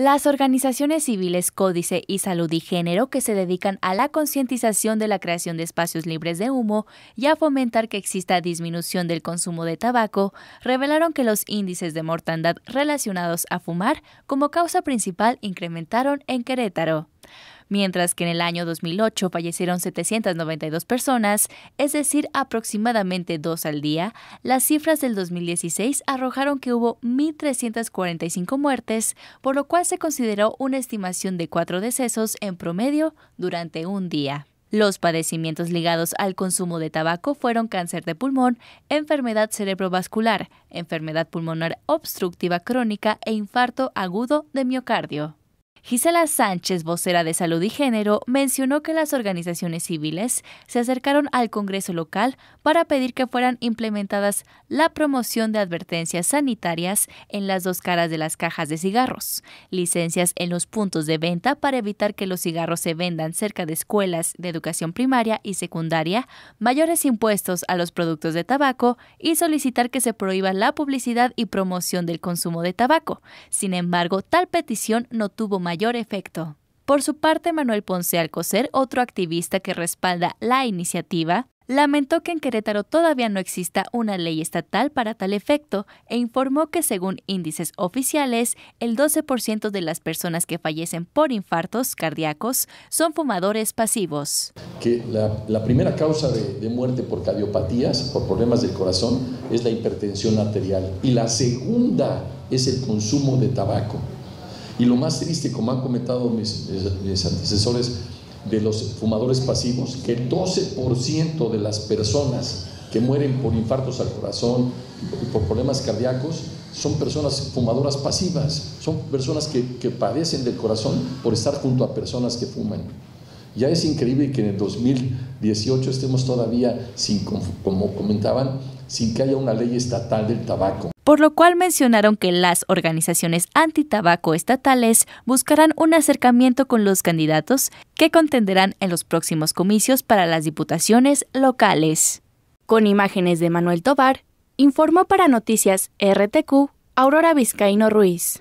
Las organizaciones civiles Códice y Salud y Género que se dedican a la concientización de la creación de espacios libres de humo y a fomentar que exista disminución del consumo de tabaco, revelaron que los índices de mortandad relacionados a fumar como causa principal incrementaron en Querétaro mientras que en el año 2008 fallecieron 792 personas, es decir, aproximadamente dos al día, las cifras del 2016 arrojaron que hubo 1.345 muertes, por lo cual se consideró una estimación de cuatro decesos en promedio durante un día. Los padecimientos ligados al consumo de tabaco fueron cáncer de pulmón, enfermedad cerebrovascular, enfermedad pulmonar obstructiva crónica e infarto agudo de miocardio. Gisela Sánchez, vocera de Salud y Género, mencionó que las organizaciones civiles se acercaron al Congreso local para pedir que fueran implementadas la promoción de advertencias sanitarias en las dos caras de las cajas de cigarros, licencias en los puntos de venta para evitar que los cigarros se vendan cerca de escuelas de educación primaria y secundaria, mayores impuestos a los productos de tabaco y solicitar que se prohíba la publicidad y promoción del consumo de tabaco. Sin embargo, tal petición no tuvo más mayor efecto. Por su parte, Manuel Ponce Alcocer, otro activista que respalda la iniciativa, lamentó que en Querétaro todavía no exista una ley estatal para tal efecto e informó que según índices oficiales, el 12% de las personas que fallecen por infartos cardíacos son fumadores pasivos. Que la, primera causa de, muerte por cardiopatías, por problemas del corazón, es la hipertensión arterial y la segunda es el consumo de tabaco. Y lo más triste, como han comentado mis, antecesores, de los fumadores pasivos, que el 12% de las personas que mueren por infartos al corazón y por problemas cardíacos son personas fumadoras pasivas, son personas que, padecen del corazón por estar junto a personas que fuman. Ya es increíble que en el 2018 estemos todavía, sin, como comentaban, sin que haya una ley estatal del tabaco por lo cual mencionaron que las organizaciones antitabaco estatales buscarán un acercamiento con los candidatos que contenderán en los próximos comicios para las diputaciones locales. Con imágenes de Manuel Tobar, informó para Noticias RTQ Aurora Vizcaíno Ruiz.